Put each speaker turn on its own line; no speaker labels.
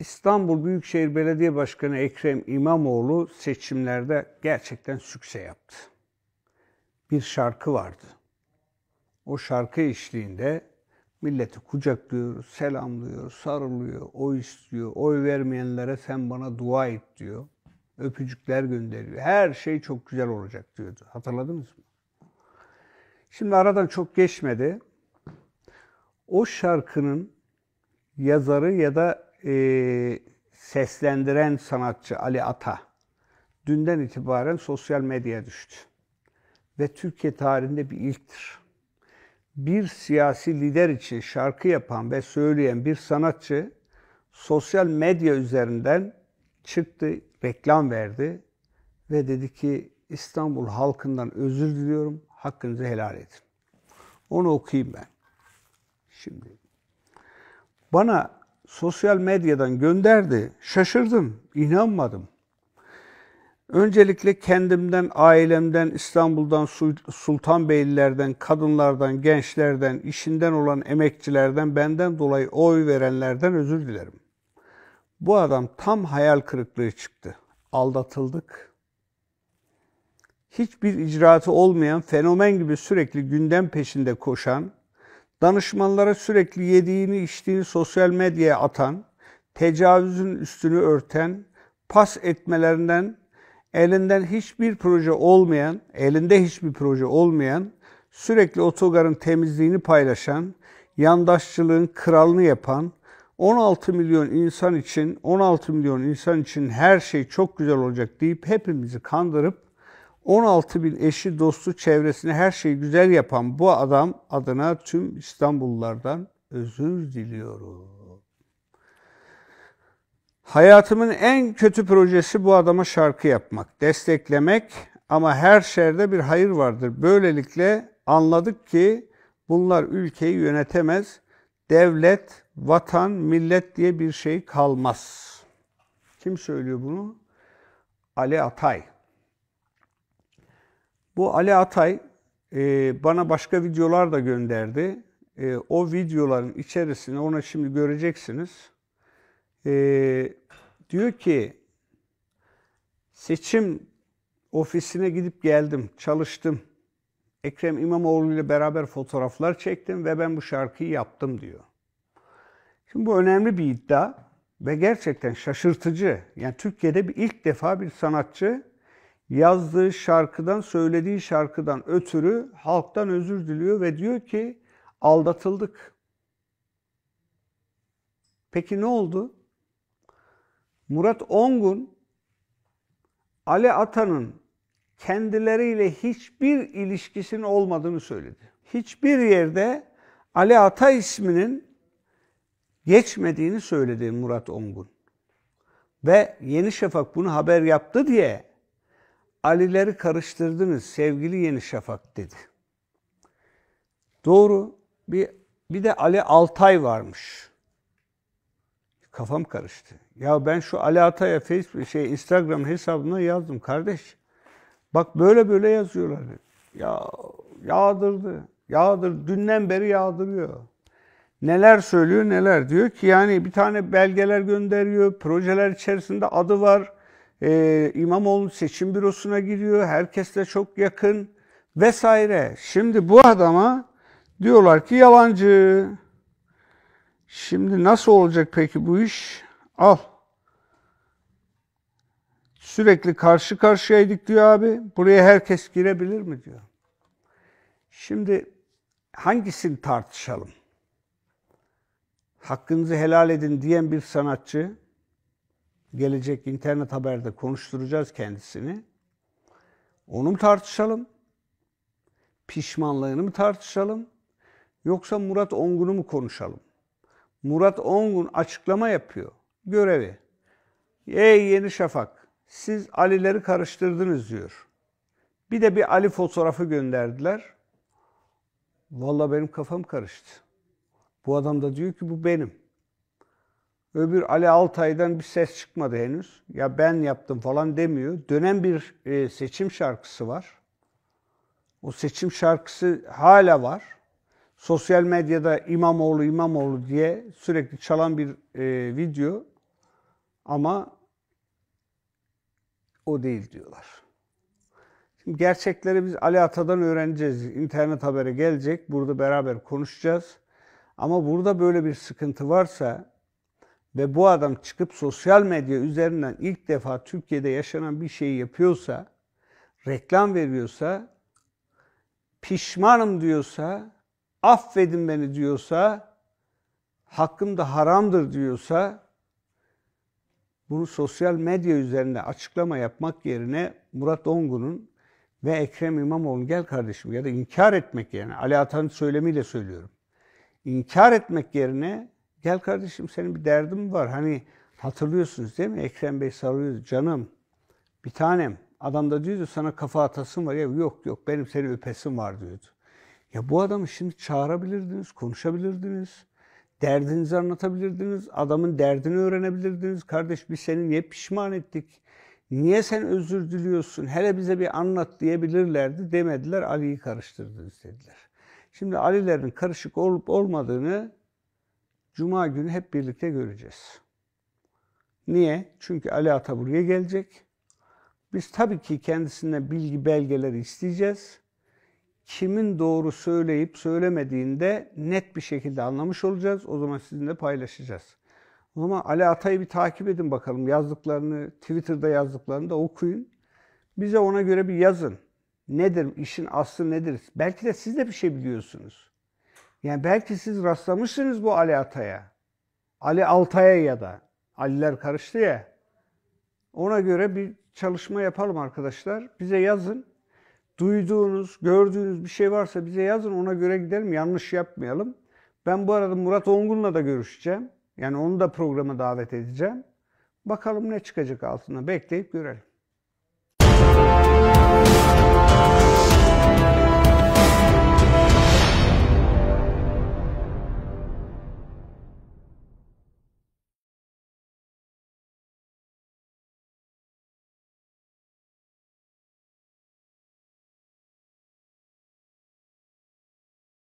İstanbul Büyükşehir Belediye Başkanı Ekrem İmamoğlu seçimlerde gerçekten sükse yaptı. Bir şarkı vardı. O şarkı eşliğinde milleti kucaklıyor, selamlıyor, sarılıyor, oy istiyor, oy vermeyenlere sen bana dua et diyor. Öpücükler gönderiyor. Her şey çok güzel olacak diyordu. Hatırladınız mı? Şimdi aradan çok geçmedi. O şarkının yazarı ya da e, seslendiren sanatçı Ali Ata dünden itibaren sosyal medyaya düştü. Ve Türkiye tarihinde bir ilktir. Bir siyasi lider için şarkı yapan ve söyleyen bir sanatçı sosyal medya üzerinden çıktı, reklam verdi ve dedi ki İstanbul halkından özür diliyorum, hakkınızı helal edin. Onu okuyayım ben. Şimdi bana sosyal medyadan gönderdi. Şaşırdım, inanmadım. Öncelikle kendimden, ailemden, İstanbul'dan, Sultanbeylilerden, kadınlardan, gençlerden, işinden olan emekçilerden, benden dolayı oy verenlerden özür dilerim. Bu adam tam hayal kırıklığı çıktı. Aldatıldık. Hiçbir icraatı olmayan, fenomen gibi sürekli gündem peşinde koşan, danışmanlara sürekli yediğini içtiğini sosyal medyaya atan, tecavüzün üstünü örten, pas etmelerinden elinden hiçbir proje olmayan, elinde hiçbir proje olmayan, sürekli otogarın temizliğini paylaşan, yandaşçılığın kralını yapan, 16 milyon insan için, 16 milyon insan için her şey çok güzel olacak deyip hepimizi kandırıp 16 bin eşi, dostu, çevresini her şeyi güzel yapan bu adam adına tüm İstanbullulardan özür diliyorum. Hayatımın en kötü projesi bu adama şarkı yapmak, desteklemek ama her şerde bir hayır vardır. Böylelikle anladık ki bunlar ülkeyi yönetemez. Devlet, vatan, millet diye bir şey kalmaz. Kim söylüyor bunu? Ali Atay. Bu Ali Atay e, bana başka videolar da gönderdi. E, o videoların içerisinde ona şimdi göreceksiniz. E, diyor ki seçim ofisine gidip geldim, çalıştım. Ekrem İmamoğlu ile beraber fotoğraflar çektim ve ben bu şarkıyı yaptım diyor. Şimdi bu önemli bir iddia ve gerçekten şaşırtıcı. Yani Türkiye'de bir ilk defa bir sanatçı yazdığı şarkıdan, söylediği şarkıdan ötürü halktan özür diliyor ve diyor ki aldatıldık. Peki ne oldu? Murat Ongun, Ali Ata'nın kendileriyle hiçbir ilişkisinin olmadığını söyledi. Hiçbir yerde Ali Ata isminin geçmediğini söyledi Murat Ongun. Ve Yeni Şafak bunu haber yaptı diye Alileri karıştırdınız sevgili Yeni Şafak dedi. Doğru. Bir, bir de Ali Altay varmış. Kafam karıştı. Ya ben şu Ali Altay'a Facebook, şey, Instagram hesabına yazdım kardeş. Bak böyle böyle yazıyorlar. Ya yağdırdı. Yağdır dünden beri yağdırıyor. Neler söylüyor neler diyor ki yani bir tane belgeler gönderiyor. Projeler içerisinde adı var. Ee, İmamoğlu seçim bürosuna giriyor. Herkesle çok yakın vesaire. Şimdi bu adama diyorlar ki yalancı. Şimdi nasıl olacak peki bu iş? Al. Sürekli karşı karşıyaydık diyor abi. Buraya herkes girebilir mi diyor. Şimdi hangisini tartışalım? Hakkınızı helal edin diyen bir sanatçı gelecek internet haberde konuşturacağız kendisini. Onu mu tartışalım? Pişmanlığını mı tartışalım? Yoksa Murat Ongun'u mu konuşalım? Murat Ongun açıklama yapıyor. Görevi. Ey Yeni Şafak, siz Ali'leri karıştırdınız diyor. Bir de bir Ali fotoğrafı gönderdiler. Valla benim kafam karıştı. Bu adam da diyor ki bu benim. Öbür Ali Altay'dan bir ses çıkmadı henüz. Ya ben yaptım falan demiyor. Dönen bir e, seçim şarkısı var. O seçim şarkısı hala var. Sosyal medyada İmamoğlu İmamoğlu diye sürekli çalan bir e, video. Ama o değil diyorlar. Şimdi gerçekleri biz Ali Ata'dan öğreneceğiz. İnternet habere gelecek. Burada beraber konuşacağız. Ama burada böyle bir sıkıntı varsa ve bu adam çıkıp sosyal medya üzerinden ilk defa Türkiye'de yaşanan bir şeyi yapıyorsa, reklam veriyorsa, pişmanım diyorsa, affedin beni diyorsa, hakkım da haramdır diyorsa, bunu sosyal medya üzerinde açıklama yapmak yerine Murat Ongun'un ve Ekrem İmamoğlu'nun gel kardeşim ya da inkar etmek yerine, Ali Atan'ın söylemiyle söylüyorum. İnkar etmek yerine Gel kardeşim senin bir derdin var. Hani hatırlıyorsunuz değil mi? Ekrem Bey sarılıyordu. Canım, bir tanem. Adam da diyordu sana kafa atasın var. Ya yok yok benim seni öpesim var diyordu. Ya bu adamı şimdi çağırabilirdiniz, konuşabilirdiniz. Derdinizi anlatabilirdiniz. Adamın derdini öğrenebilirdiniz. Kardeş biz seni niye pişman ettik? Niye sen özür diliyorsun? Hele bize bir anlat diyebilirlerdi. Demediler Ali'yi karıştırdınız dediler. Şimdi Ali'lerin karışık olup olmadığını Cuma günü hep birlikte göreceğiz. Niye? Çünkü Ali Ata buraya gelecek. Biz tabii ki kendisinden bilgi belgeleri isteyeceğiz. Kimin doğru söyleyip söylemediğinde net bir şekilde anlamış olacağız. O zaman sizinle paylaşacağız. O zaman Ali Atay'ı bir takip edin bakalım. Yazdıklarını, Twitter'da yazdıklarını da okuyun. Bize ona göre bir yazın. Nedir, işin aslı nedir? Belki de siz de bir şey biliyorsunuz. Yani belki siz rastlamışsınız bu Ali Atay'a. Ali Altay'a ya da. Aliler karıştı ya. Ona göre bir çalışma yapalım arkadaşlar. Bize yazın. Duyduğunuz, gördüğünüz bir şey varsa bize yazın. Ona göre gidelim. Yanlış yapmayalım. Ben bu arada Murat Ongun'la da görüşeceğim. Yani onu da programa davet edeceğim. Bakalım ne çıkacak altında. Bekleyip görelim.